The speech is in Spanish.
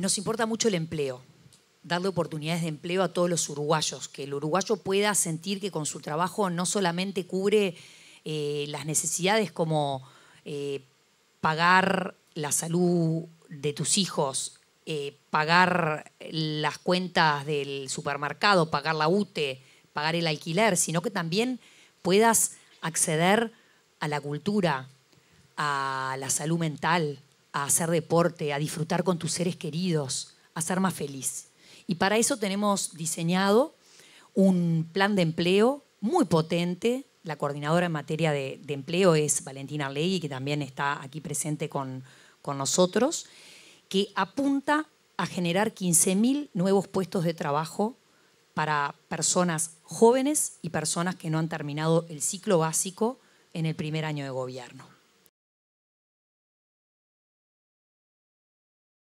Nos importa mucho el empleo, darle oportunidades de empleo a todos los uruguayos, que el uruguayo pueda sentir que con su trabajo no solamente cubre eh, las necesidades como eh, pagar la salud de tus hijos, eh, pagar las cuentas del supermercado, pagar la UTE, pagar el alquiler, sino que también puedas acceder a la cultura, a la salud mental, a hacer deporte, a disfrutar con tus seres queridos, a ser más feliz. Y para eso tenemos diseñado un plan de empleo muy potente. La coordinadora en materia de, empleo es Valentina Arlegui, que también está aquí presente con, con nosotros, que apunta a generar 15.000 nuevos puestos de trabajo para personas jóvenes y personas que no han terminado el ciclo básico en el primer año de gobierno.